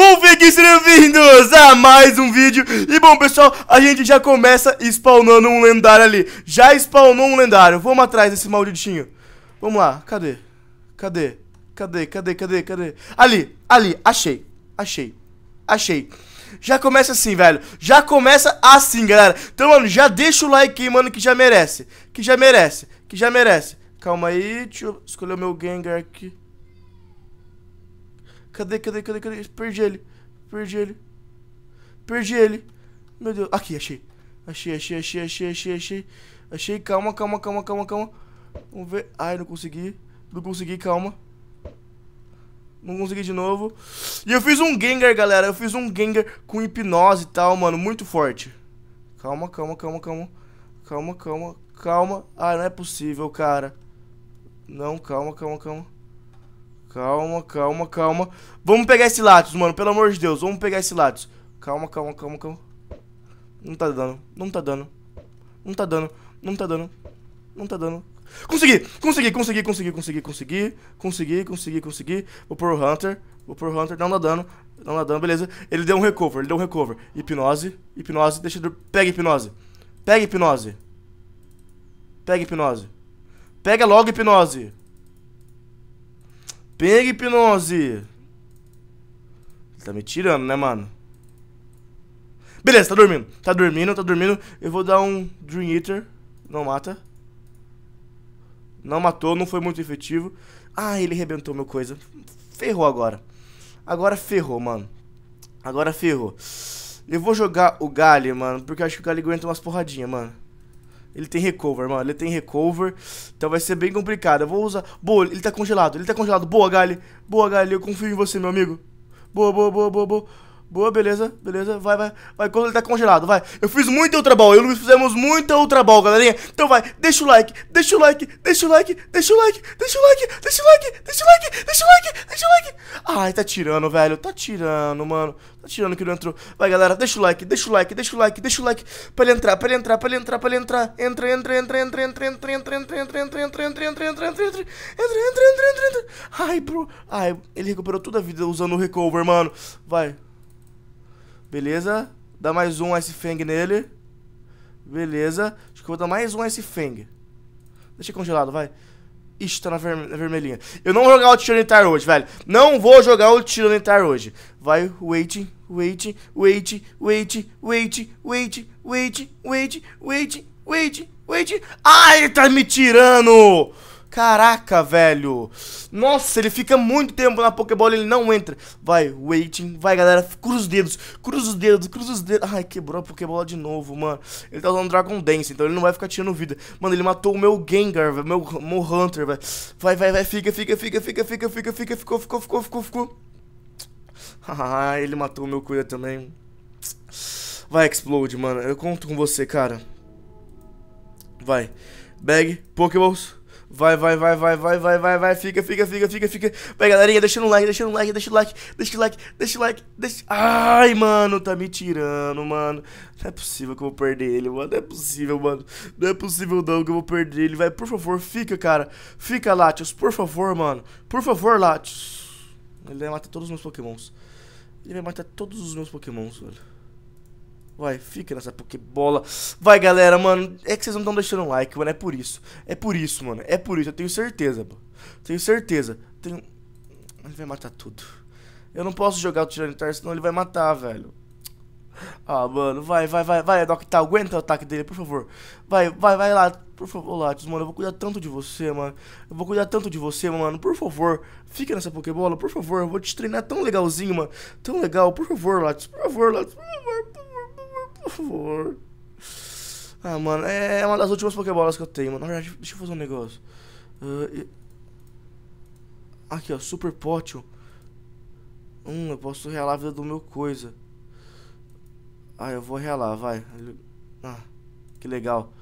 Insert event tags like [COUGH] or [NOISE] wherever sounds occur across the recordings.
Wolfig, sejam bem-vindos a mais um vídeo E bom pessoal, a gente já começa spawnando um lendário ali Já spawnou um lendário, vamos atrás desse malditinho Vamos lá, cadê? Cadê? Cadê? Cadê? Cadê? Cadê? Ali, ali, achei, achei, achei já começa assim, velho. Já começa assim, galera. Então, mano, já deixa o like aí, mano, que já merece. Que já merece. Que já merece. Calma aí, deixa eu escolher o meu Gengar aqui. Cadê, cadê, cadê, cadê? Perdi ele. Perdi ele. Perdi ele. Meu Deus. Aqui, achei. Achei, achei, achei, achei, achei, achei. Achei, calma, calma, calma, calma, calma. Vamos ver. Ai, não consegui. Não consegui, calma. Não consegui de novo. E eu fiz um Gengar, galera. Eu fiz um Gengar com hipnose e tal, mano. Muito forte. Calma, calma, calma, calma. Calma, calma, calma. Ah, não é possível, cara. Não, calma, calma, calma. Calma, calma, calma. Vamos pegar esse Latios, mano. Pelo amor de Deus, vamos pegar esse Latios. Calma, calma, calma, calma. Não tá dando, não tá dando. Não tá dando, não tá dando. Não tá dando. Consegui, consegui, consegui, consegui, consegui, consegui. Consegui, consegui, consegui. Vou pro Hunter. Vou pro Hunter, não dá dano. Não dá dano, beleza. Ele deu um recover, ele deu um recover. Hipnose, hipnose, deixa eu... Pega hipnose. Pega hipnose. Pega hipnose. Pega logo hipnose. Pega, hipnose. Ele tá me tirando, né, mano? Beleza, tá dormindo. Tá dormindo, tá dormindo. Eu vou dar um Dream Eater. Não mata. Não matou, não foi muito efetivo. Ah, ele arrebentou meu coisa. Ferrou agora. Agora ferrou, mano. Agora ferrou. Eu vou jogar o Gali, mano, porque eu acho que o Gali aguenta umas porradinhas, mano. Ele tem recover, mano. Ele tem recover. Então vai ser bem complicado. Eu vou usar. Boa, ele tá congelado. Ele tá congelado. Boa, Gale. Boa, Gale. Eu confio em você, meu amigo. Boa, boa, boa, boa, boa. Boa, beleza, beleza. Vai, vai, vai. Quando ele tá congelado, vai. Eu fiz muita outra ball. Eu e o Luiz fizemos muita outra ball, galerinha. Então vai, deixa o like, deixa o like, deixa o like, deixa o like, deixa o like, deixa o like, deixa o like, deixa o like, deixa o like. Ai, tá tirando, velho. Tá tirando, mano. Tá tirando que não entrou. Vai, galera, deixa o like, deixa o like, deixa o like, deixa o like. Pra ele entrar, pra ele entrar, pra ele entrar, pra ele entrar. Entra, entra, entra, entra, entra, entra, entra, entra, entra, entra, entra, entra, entra, entra, entra, entra, entra, entra, entra, entra. Ai, bro. Ai, ele recuperou toda a vida usando o recover, mano. Vai. Beleza. Dá mais um Ice Fang nele. Beleza. Acho que vou dar mais um Ice Fang. Deixa congelado, vai. Ixi, tá na, ver na vermelhinha. Eu não vou jogar o Tiranitar hoje, velho. Não vou jogar o Tiranitar hoje. Vai, wait, wait, wait, wait, wait, wait, wait, wait, wait, wait, wait. Ai, ele tá me tirando! Caraca, velho. Nossa, ele fica muito tempo na Pokébola e ele não entra. Vai, waiting. Vai, galera. Cruza os dedos. Cruza os dedos. Cruza os dedos. Ai, quebrou a Pokébola de novo, mano. Ele tá usando Dragon Dance, então ele não vai ficar tirando vida. Mano, ele matou o meu Gengar, velho. Meu, meu Hunter, velho. Vai, vai, vai. Fica, fica, fica, fica, fica, fica, fica. Ficou, ficou, ficou, ficou, ficou. Haha, [LAUGHS] ele matou o meu Cuida também. Vai, Explode, mano. Eu conto com você, cara. Vai. Bag, Pokéballs. Vai, vai, vai, vai, vai, vai, vai, vai. Fica, fica, fica, fica, fica. Vai, galerinha, um like, um like, deixa o like, deixa o like, deixa o like, deixa. Ai, mano, tá me tirando, mano. Não é possível que eu vou perder ele, mano. Não é possível, mano. Não é possível não que eu vou perder ele. Vai, por favor, fica, cara. Fica, Latios, por favor, mano. Por favor, Latios. Ele vai matar todos os meus pokémons. Ele vai matar todos os meus pokémons, velho. Vai, fica nessa pokebola. Vai, galera, mano. É que vocês não estão deixando like, mano. É por isso. É por isso, mano. É por isso. Eu tenho certeza, mano. Tenho certeza. Tenho... Ele vai matar tudo. Eu não posso jogar o Tiranitar, senão ele vai matar, velho. Ah, mano, vai, vai, vai, vai, Doctal, tá, aguenta o ataque dele, por favor. Vai, vai, vai lá, por favor, Lattes, mano, eu vou cuidar tanto de você, mano. Eu vou cuidar tanto de você, mano, por favor. Fica nessa pokebola, por favor, eu vou te treinar tão legalzinho, mano. Tão legal, por favor, Lattes, por favor, Lattes, por favor, por favor favor. Ah, mano, é, é uma das últimas Pokébolas que eu tenho, mano. Na verdade, deixa eu fazer um negócio. Uh, e... Aqui, ó, Super Potion. Hum, eu posso realar a vida do meu coisa. Ah, eu vou realar, vai. Ah, que legal.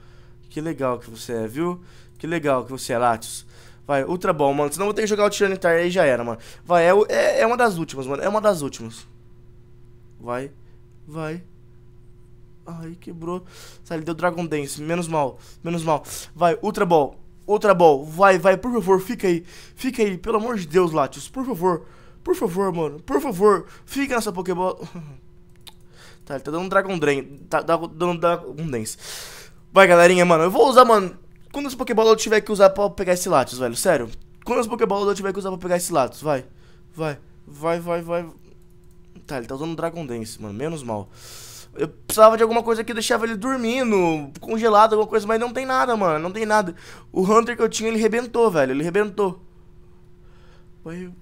Que legal que você é, viu? Que legal que você é, Latios. Vai, ultra bom, mano. Senão eu vou ter que jogar o Tiranitar aí já era, mano. Vai, é, é, é uma das últimas, mano. É uma das últimas. Vai, vai. Ai, quebrou. Sai, ele deu Dragon Dance. Menos mal, menos mal. Vai, Ultra Ball. Ultra Ball. Vai, vai, por favor, fica aí. Fica aí, pelo amor de Deus, Latios. Por favor. Por favor, mano. Por favor. Fica nessa Pokébola. [LAUGHS] tá, ele tá dando Dragon Drain. Tá, tá dando Dragon Dance. Vai, galerinha, mano. Eu vou usar, mano. Quando as Pokébola eu tiver que usar pra pegar esse Latios, velho. Sério. Quando as Pokébola eu tiver que usar pra pegar esse Latios. Vai. Vai. Vai, vai, vai. Tá, ele tá usando Dragon Dance, mano. Menos mal. Eu precisava de alguma coisa que deixava ele dormindo, congelado, alguma coisa, mas não tem nada, mano. Não tem nada. O Hunter que eu tinha, ele rebentou, velho. Ele rebentou. Foi.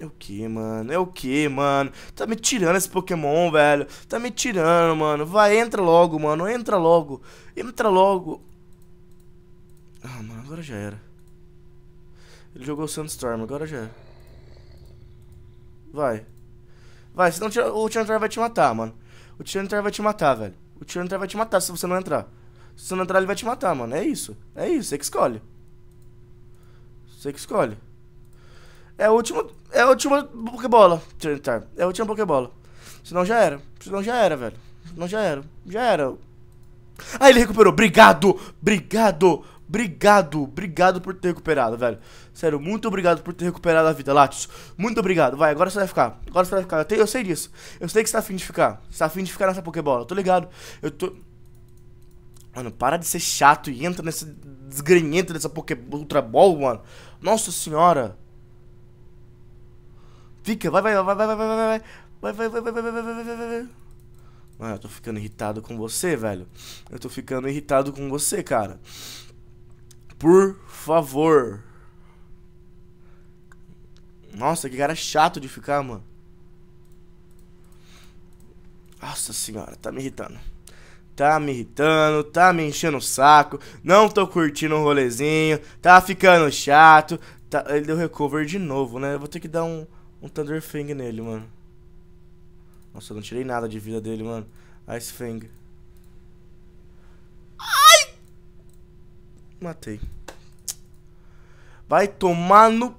É o que, mano? É o que, mano? Tá me tirando esse Pokémon, velho. Tá me tirando, mano. Vai, entra logo, mano. Entra logo. Entra logo. Ah, mano, agora já era. Ele jogou o Sandstorm, agora já era. Vai. Vai, senão o Chantar vai te matar, mano. O Tyranitar vai te matar, velho. O Tyranitar vai te matar se você não entrar. Se você não entrar, ele vai te matar, mano. É isso. É isso. Você que escolhe. Você que escolhe. É a última. É a última Pokébola, Tyranitar. É a última Pokébola. Senão já era. Senão já era, velho. Senão já era. Já era. Ah, ele recuperou. Obrigado. Obrigado. Obrigado, obrigado por ter recuperado, velho. Sério, muito obrigado por ter recuperado a vida, Latios. Muito obrigado. Vai, agora você vai ficar. Agora você vai ficar. Eu, eu sei disso. Eu sei que você tá afim de ficar. Você tá afim de ficar nessa Pokébola. tô ligado. Eu tô. Mano, para de ser chato e entra nesse desgrenhento dessa Poké Ultra Ball, mano. Nossa senhora. Fica, vai, vai, vai, vai, vai, vai, vai, vai, vai, vai, vai, vai, vai, vai, vai, vai, vai. Mano, eu tô ficando irritado com você, velho. Eu tô ficando irritado com você, cara. Por favor. Nossa, que cara chato de ficar, mano. Nossa senhora, tá me irritando. Tá me irritando, tá me enchendo o saco. Não tô curtindo o rolezinho. Tá ficando chato. Tá... Ele deu recover de novo, né? Eu vou ter que dar um, um Thunder Fang nele, mano. Nossa, eu não tirei nada de vida dele, mano. Ice Fang. Matei. Vai tomar no...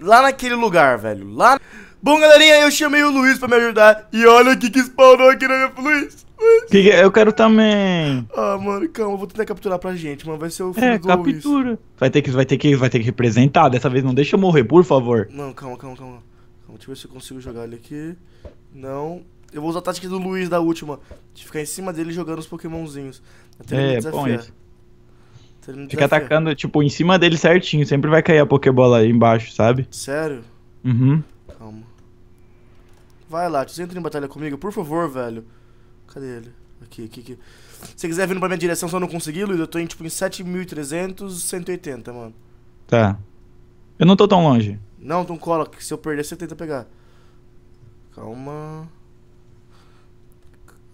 Lá naquele lugar, velho. Lá... Bom, galerinha, eu chamei o Luiz pra me ajudar. E olha o que que spawnou aqui na minha... Luiz, Luiz. Que que... É? Eu quero também. Ah, mano, calma. Eu vou tentar capturar pra gente, mano. Vai ser o é, filho é, do captura. Luiz. Vai ter, que, vai, ter que, vai ter que representar. Dessa vez não deixa eu morrer, por favor. Não, calma, calma, calma. calma deixa eu ver se eu consigo jogar ele aqui. Não. Eu vou usar a tática do Luiz da última. De ficar em cima dele jogando os pokémonzinhos. Até é, bom isso. Fica atacando, tipo, em cima dele certinho. Sempre vai cair a Pokébola aí embaixo, sabe? Sério? Uhum. Calma. Vai, Lattes, entra em batalha comigo, por favor, velho. Cadê ele? Aqui, aqui, aqui. Se quiser vir pra minha direção, só não conseguir, Luiz, eu tô em, tipo, em 7.300, 180, mano. Tá. Eu não tô tão longe. Não, então cola, que se eu perder, você tenta pegar. Calma.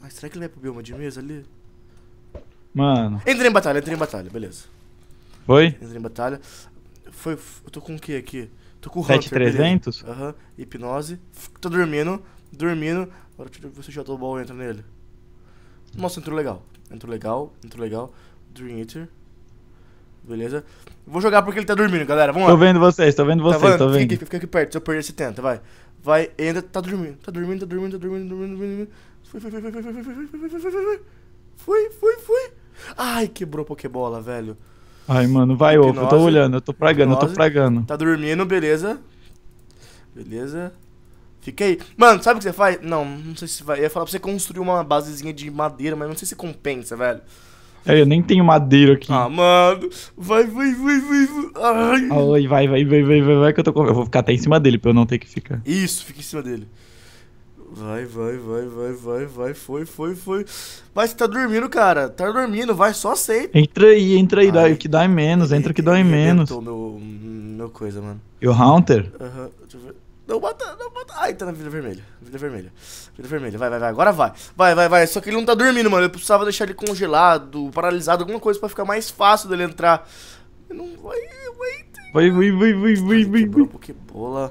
Mas será que ele vai pro bioma de mesa ali? Mano. Entrei em batalha, entrei em batalha, beleza. Foi? Entrei em batalha. Foi. Eu tô com o que aqui? Tô com o 7300? Aham, uhum. hipnose. Tô dormindo, dormindo. Agora você eu ver se o Shadow entra nele. Nossa, entrou legal. Entrou legal, entrou legal. Dream Eater. Beleza? Vou jogar porque ele tá dormindo, galera. Vamos tô lá. Tô vendo vocês, tô vendo vocês, tá tô vendo. Fica aqui, fica aqui perto, se eu perder, você tenta, vai. Vai, ainda tá dormindo, tá dormindo, tá dormindo, tá dormindo, dormindo, dormindo. Foi, foi, foi, foi, foi, foi, foi, foi, foi, foi, foi, foi. Ai, quebrou a Pokébola, velho. Ai, mano, vai, ovo. Eu tô olhando, eu tô pragando, hipnose, eu tô pragando. Tá dormindo, beleza. Beleza. Fica aí. Mano, sabe o que você faz? Não, não sei se vai. Eu ia falar pra você construir uma basezinha de madeira, mas não sei se compensa, velho. É, eu nem tenho madeira aqui. Ah, mano. Vai, vai, vai, vai. Ai. vai, vai, vai, vai, vai, vai, que eu tô. Eu vou ficar até em cima dele pra eu não ter que ficar. Isso, fica em cima dele. Vai, vai, vai, vai, vai, vai, foi, foi, foi. Vai, você tá dormindo, cara. Tá dormindo, vai, só aceita. Entra aí, entra aí, dói, que dói menos, entra que dói menos. Meu, meu coisa, mano. E o Haunter? Aham, uhum, deixa eu ver. Não bota, não bota. Ai, tá na Vila Vermelha. Vila Vermelha. Vila Vermelha, vai, vai, vai. Agora vai. Vai, vai, vai. Só que ele não tá dormindo, mano. Eu precisava deixar ele congelado, paralisado, alguma coisa pra ficar mais fácil dele entrar. não vai, vai. Vai, vai, vai, vai, vai, vai.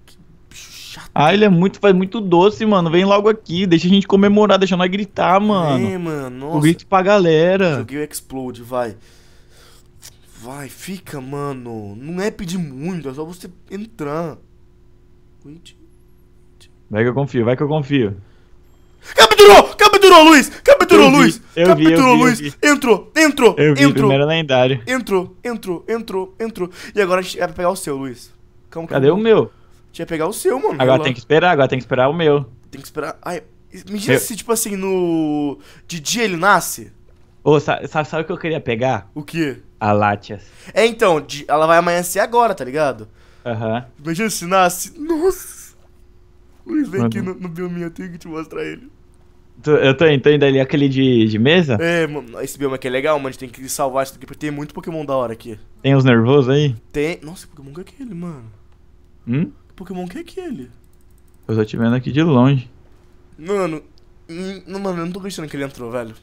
chato. Ah, ele é muito, faz muito doce, mano. Vem logo aqui, deixa a gente comemorar, deixa nós gritar, mano. É, mano, nossa. O grito pra galera. Joguei o Explode, vai. Vai, fica, mano. Não é pedir muito, é só você entrar. Vai que eu confio, vai que eu confio. Capturou! Capturou, Luiz! Capturou, eu Luiz! Vi, capturou, vi, Luiz! Vi, entrou, entrou, eu vi, entrou. Primeiro lendário. Entrou, entrou, entrou, entrou. E agora a gente vai pegar o seu, Luiz. Calma, Cadê o meu? Tinha que pegar o seu, mano. Agora tem que esperar, agora tem que esperar o meu. Tem que esperar. Ai, me diz se, tipo assim, no. De dia ele nasce? Ô, sabe sabe, sabe, o que eu queria pegar? O quê? A Latias. É, então, de, ela vai amanhecer agora, tá ligado? Aham. Uhum. Imagina se nasce. Nossa! Luiz, vem uhum. aqui no, no eu tenho que te mostrar ele. Tu, eu tô entendendo ali aquele de, de mesa? É, mano, esse bioma aqui é legal, mano. A gente tem que salvar isso aqui, porque tem muito Pokémon da hora aqui. Tem os nervosos aí? Tem. Nossa, Pokémon que é aquele, mano? Hum? Pokémon que é aquele? Eu tô te vendo aqui de longe. Mano, não, mano, eu não tô acreditando que ele entrou, velho.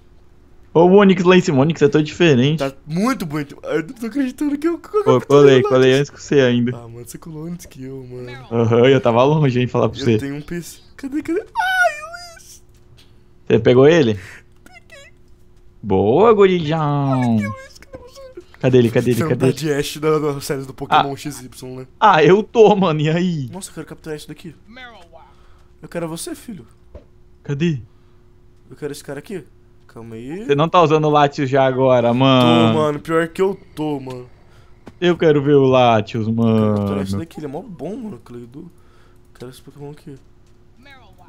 Ô, o Onix lá em cima, Onix é todo diferente. Tá muito bonito. Eu não tô acreditando que eu. Pô, colei, colei antes que você ainda. Ah, mano, você colou antes que eu, mano. Aham, uhum, eu tava longe, hein, falar pra eu você. Eu tenho um PC. Cadê, cadê? Ai, o Luiz! Você pegou ele? Peguei. Boa, gorijão. Luiz. Cadê ele? Cadê ele? Cadê ele? de Ash da, da série do Pokémon ah. XY, né? Ah, eu tô, mano. E aí? Nossa, eu quero capturar isso daqui. Eu quero você, filho. Cadê? Eu quero esse cara aqui. Calma aí. Você não tá usando o Latios já agora, mano. Tô, mano. Pior que eu tô, mano. Eu quero ver o Latios, mano. Eu quero capturar isso daqui. Ele é mó bom, mano. Eu Quero esse Pokémon aqui.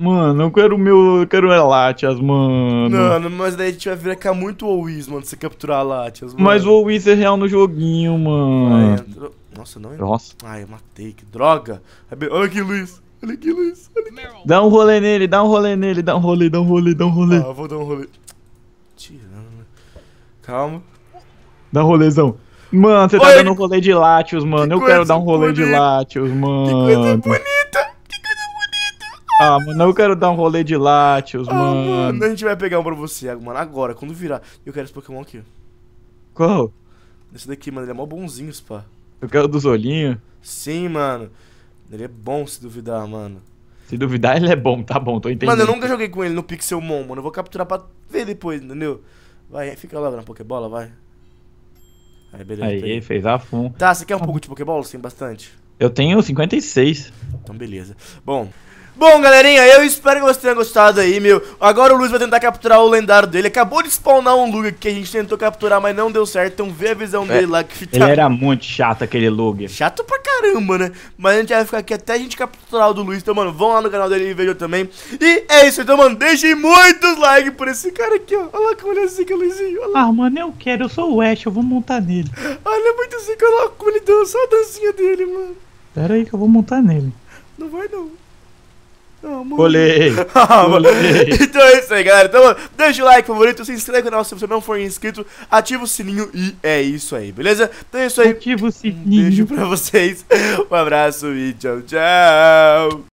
Mano, eu quero o meu. Eu quero o é Latias, mano. Mano, mas daí a gente vai ficar muito Owiz, mano, se capturar Elatias, Mano. Mas o Owiz é real no joguinho, mano. Ai, Nossa, não é? Nossa. Ai, eu matei, que droga. Olha aqui, Luiz. Olha aqui, Luiz. Olha aqui. Dá um rolê nele, dá um rolê nele, dá um rolê, dá um rolê, dá um rolê. Ah, vou dar um rolê. Tirando. Né? Calma. Dá um rolezão. Mano, você tá dando um rolê de Latios, mano. Que eu quero dar um rolê bonito. de Latios, mano. Que coisa bonita. Ah, mano, eu quero dar um rolê de latios, ah, mano. mano. A gente vai pegar um pra você, mano, agora, quando virar. Eu quero esse Pokémon aqui. Qual? Esse daqui, mano, ele é mó bonzinho, spa. Eu quero dos olhinhos? Sim, mano. Ele é bom se duvidar, mano. Se duvidar, ele é bom, tá bom, tô entendendo. Mano, eu nunca joguei com ele no Pixelmon, mano. Eu vou capturar pra ver depois, entendeu? Vai, fica logo na Pokébola, vai. Aí, beleza. Aí, tá fez a fum. Tá, você quer um pouco de Pokébola? Sim, bastante. Eu tenho 56. Então, beleza. Bom, Bom, galerinha, eu espero que vocês tenham gostado aí, meu. Agora o Luiz vai tentar capturar o lendário dele. Acabou de spawnar um Lug que a gente tentou capturar, mas não deu certo. Então vê a visão é, dele lá que fica... Ele era muito chato, aquele Lug. Chato pra caramba, né? Mas a gente vai ficar aqui até a gente capturar o do Luiz. Então, mano, vão lá no canal dele e vejam também. E é isso. Então, mano, deixem muitos likes por esse cara aqui, ó. Olha lá como ele é zica, Luizinho. Olha lá. Ah, mano, eu quero. Eu sou o Ash, eu vou montar nele. Olha, é muito zica. Olha lá como ele dança. a dancinha dele, mano. Pera aí que eu vou montar nele. Não vai, não. [LAUGHS] Colei! então é isso aí, galera. Então, deixa o like favorito, se inscreve no canal se você não for inscrito, ativa o sininho e é isso aí, beleza? Então é isso aí. Ativa o sininho. Um beijo pra vocês, um abraço e tchau, tchau.